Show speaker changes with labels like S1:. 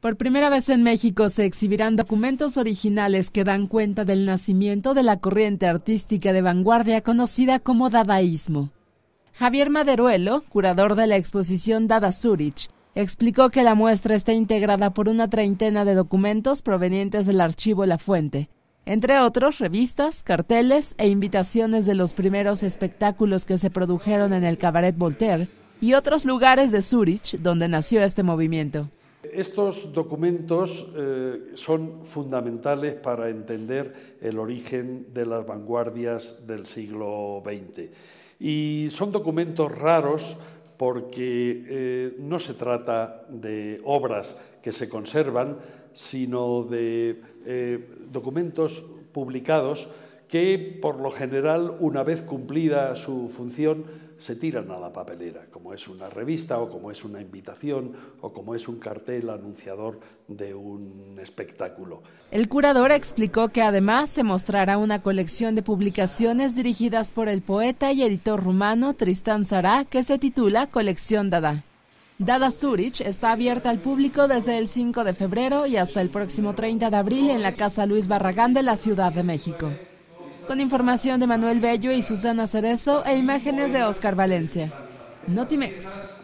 S1: Por primera vez en México se exhibirán documentos originales que dan cuenta del nacimiento de la corriente artística de vanguardia conocida como dadaísmo. Javier Maderuelo, curador de la exposición Dada Zurich, explicó que la muestra está integrada por una treintena de documentos provenientes del archivo La Fuente, entre otros revistas, carteles e invitaciones de los primeros espectáculos que se produjeron en el Cabaret Voltaire y otros lugares de Zurich donde nació este movimiento.
S2: Estos documentos eh, son fundamentales para entender el origen de las vanguardias del siglo XX. Y son documentos raros porque eh, no se trata de obras que se conservan, sino de eh, documentos publicados que por lo general, una vez cumplida su función, se tiran a la papelera, como es una revista o como es una invitación o como es un cartel anunciador de un espectáculo.
S1: El curador explicó que además se mostrará una colección de publicaciones dirigidas por el poeta y editor rumano Tristán Zará que se titula Colección Dada. Dada Zurich está abierta al público desde el 5 de febrero y hasta el próximo 30 de abril en la Casa Luis Barragán de la Ciudad de México con información de Manuel Bello y Susana Cerezo e imágenes de Oscar Valencia. Notimex.